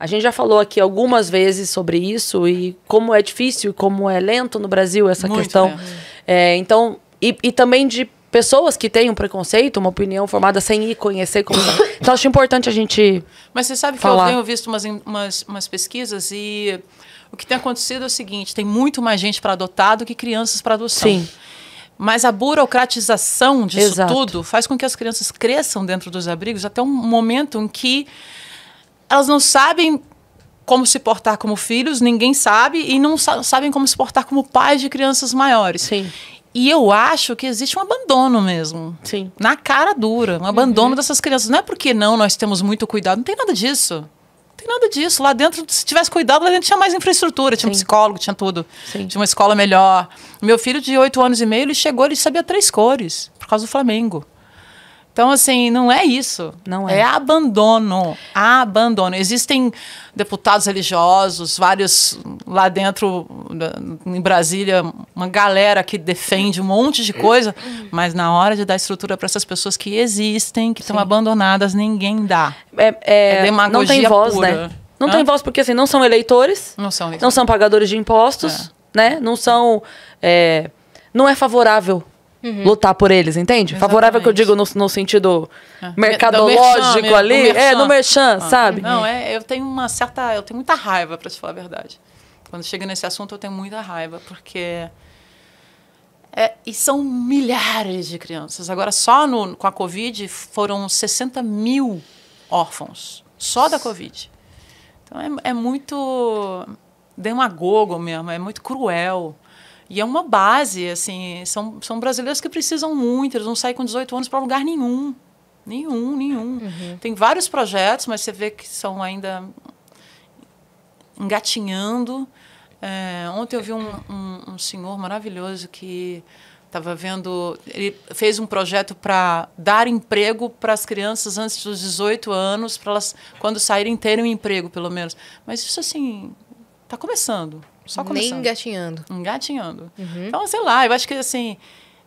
A gente já falou aqui algumas vezes sobre isso e como é difícil, como é lento no Brasil essa Muito questão. É, então, e, e, também de pessoas que têm um preconceito, uma opinião formada sem ir conhecer. Como... Tá. então, acho importante a gente. Mas você sabe falar. que eu tenho visto umas, umas, umas pesquisas e o que tem acontecido é o seguinte: tem muito mais gente para adotar do que crianças para adoção. Sim. Mas a burocratização disso Exato. tudo faz com que as crianças cresçam dentro dos abrigos até um momento em que elas não sabem como se portar como filhos, ninguém sabe, e não sa sabem como se portar como pais de crianças maiores. Sim. E eu acho que existe um abandono mesmo. Sim. Na cara dura. Um abandono uhum. dessas crianças. Não é porque não, nós temos muito cuidado. Não tem nada disso. Não tem nada disso. Lá dentro, se tivesse cuidado, lá dentro tinha mais infraestrutura. Tinha um psicólogo, tinha tudo. Sim. Tinha uma escola melhor. Meu filho de 8 anos e meio, ele chegou, ele sabia três cores. Por causa do Flamengo. Então, assim, não é isso. Não é. É abandono. Abandono. Existem deputados religiosos, vários lá dentro, em Brasília, uma galera que defende um monte de coisa, mas na hora de dar estrutura para essas pessoas que existem, que são estão abandonadas, ninguém dá. É, é, é demagogia não tem voz, né? pura. Né? Não Hã? tem voz porque, assim, não são eleitores, não são, eleitores. Não são pagadores de impostos, é. né? Não são... É, não é favorável Uhum. lutar por eles, entende? Exatamente. Favorável que eu digo no, no sentido é. mercadológico merchan, ali. É, merchan. É, no merchan, ah. sabe? Não, é, eu tenho uma certa. Eu tenho muita raiva, para te falar a verdade. Quando chega nesse assunto, eu tenho muita raiva, porque. É, e são milhares de crianças. Agora, só no, com a Covid, foram 60 mil órfãos. Só da Covid. Então, é, é muito demagogo mesmo, é muito cruel. E é uma base, assim, são, são brasileiros que precisam muito, eles não saem com 18 anos para lugar nenhum. Nenhum, nenhum. Uhum. Tem vários projetos, mas você vê que são ainda engatinhando. É, ontem eu vi um, um, um senhor maravilhoso que estava vendo. Ele fez um projeto para dar emprego para as crianças antes dos 18 anos, para elas, quando saírem, terem um emprego, pelo menos. Mas isso, assim, está começando. Só começando. Nem engatinhando. Engatinhando. Uhum. Então, sei lá, eu acho que assim,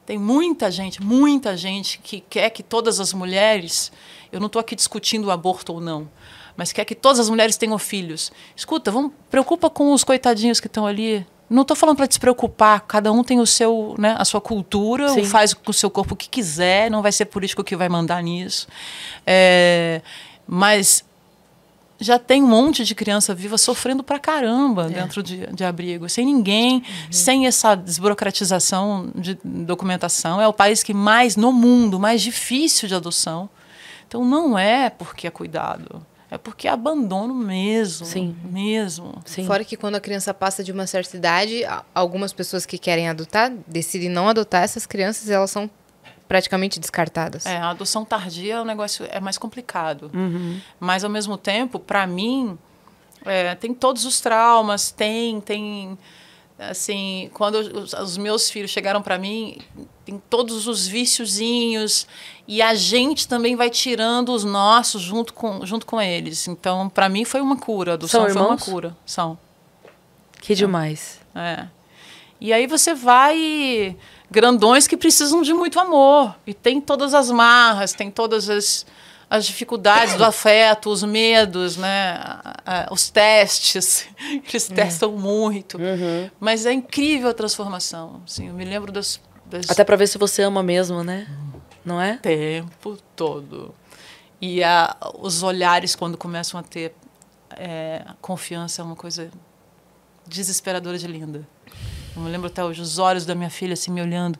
tem muita gente, muita gente que quer que todas as mulheres. Eu não estou aqui discutindo o aborto ou não, mas quer que todas as mulheres tenham filhos. Escuta, vamos, preocupa com os coitadinhos que estão ali. Não estou falando para te preocupar, cada um tem o seu, né, a sua cultura, faz com o seu corpo o que quiser, não vai ser político que vai mandar nisso. É, mas já tem um monte de criança viva sofrendo pra caramba é. dentro de, de abrigo, sem ninguém, uhum. sem essa desburocratização de documentação. É o país que mais, no mundo, mais difícil de adoção. Então não é porque é cuidado. É porque é abandono mesmo. Sim. Mesmo. Sim. Fora que quando a criança passa de uma certa idade, algumas pessoas que querem adotar decidem não adotar essas crianças, elas são praticamente descartadas. É, a adoção tardia é um negócio é mais complicado. Uhum. Mas, ao mesmo tempo, para mim, é, tem todos os traumas, tem, tem assim, quando os, os meus filhos chegaram para mim, tem todos os viciozinhos e a gente também vai tirando os nossos junto com, junto com eles. Então, para mim foi uma cura, a adoção São irmãos? foi uma cura. São. Que demais. é. E aí você vai grandões que precisam de muito amor e tem todas as marras, tem todas as, as dificuldades do afeto, os medos, né? os testes, eles uhum. testam muito. Uhum. Mas é incrível a transformação. Assim, eu me lembro das. das... Até para ver se você ama mesmo, né? Não é? Tempo todo. E a, os olhares, quando começam a ter é, confiança, é uma coisa desesperadora de linda. Eu lembro até hoje os olhos da minha filha assim me olhando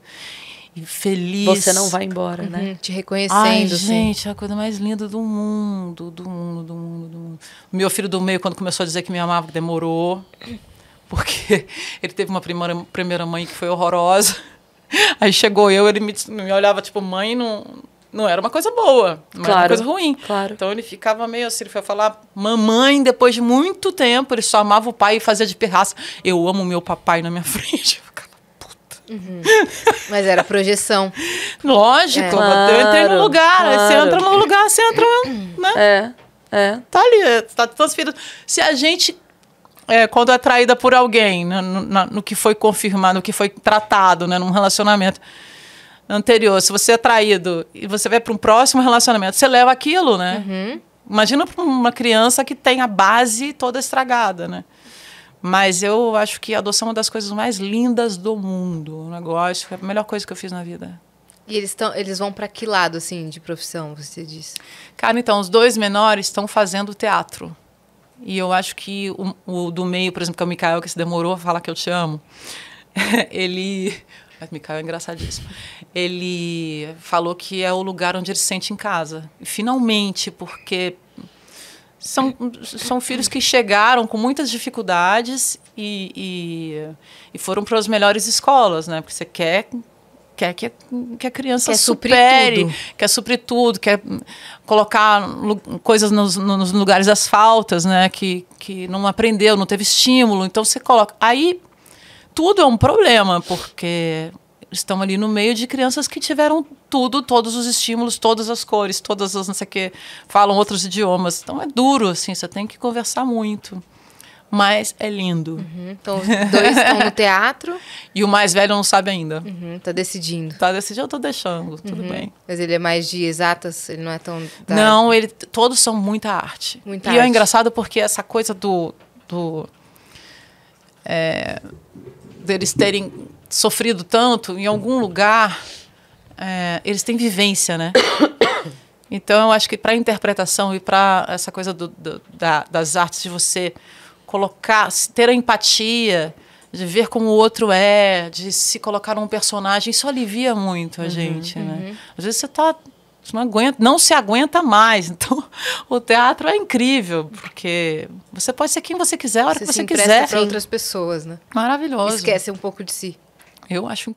feliz. Você não vai embora, né? uhum, né? Te reconhecendo. Ai, assim. gente, é a coisa mais linda do mundo, do mundo, do mundo, do mundo. Meu filho do meio, quando começou a dizer que me amava, demorou, porque ele teve uma primeira, primeira mãe que foi horrorosa. Aí chegou eu, ele me, me olhava tipo, mãe, não, não era uma coisa boa, não claro, era uma coisa ruim. Claro. Então ele ficava meio assim, ele foi falar, mamãe, depois de muito tempo, ele só amava o pai e fazia de pirraça. Eu amo meu papai na minha frente. Eu ficava, puta. Uhum. Mas era projeção. Lógico, é. claro, eu entrei no lugar, claro. você entra no lugar, você entra, né? É, é. Tá ali, tá transferido. Se a gente é, quando é traída por alguém, né, no, na, no, que foi confirmado, no que foi tratado né, num relacionamento anterior, se você é traído e você vai para um próximo relacionamento, você leva aquilo, né? Uhum. Imagina para uma criança que tem a base toda estragada, né? Mas eu acho que a adoção é uma das coisas mais lindas do mundo. O negócio é a melhor coisa que eu fiz na vida. E eles, tão, eles vão para que lado, assim, de profissão, você disse? Cara, então, os dois menores estão fazendo teatro. E eu acho que o, o do meio, por exemplo, que é o Mikael, que se demorou a falar que eu te amo, ele mas Mikael é engraçadíssimo. Ele falou que é o lugar onde ele se sente em casa. finalmente, porque são, são filhos que chegaram com muitas dificuldades e, e, e foram para as melhores escolas, né? Porque você quer quer que, que a criança quer supere, tudo. quer suprir tudo, quer colocar coisas nos, nos, lugares das faltas, né? Que, que não aprendeu, não teve estímulo. Então você coloca. Aí tudo é um problema, porque estão ali no meio de crianças que tiveram tudo, todos os estímulos, todas as cores, todas as não sei o que, falam outros idiomas. Então é duro, assim, você tem que conversar muito. Mas é lindo. Uhum. Então, os dois estão no teatro. E o mais velho não sabe ainda. Uhum, tá decidindo. Tá decidindo, eu tô deixando, tudo uhum. bem. Mas ele é mais de exatas, ele não é tão. Não, ele, todos são muita arte. Muita e é arte. é engraçado porque essa coisa do. do é, deles terem sofrido tanto em algum lugar, é, eles têm vivência, né? Então, eu acho que para a interpretação e para essa coisa do, do, da, das artes, de você colocar, ter a empatia, de ver como o outro é, de se colocar num personagem, isso alivia muito a uhum, gente, né? uhum. né? Às vezes você está você não, aguenta, não se aguenta mais. Então, o teatro é incrível, porque você pode ser quem você quiser, a hora você que você se quiser. para outras pessoas, né? Maravilhoso. Esquece um pouco de si. Eu acho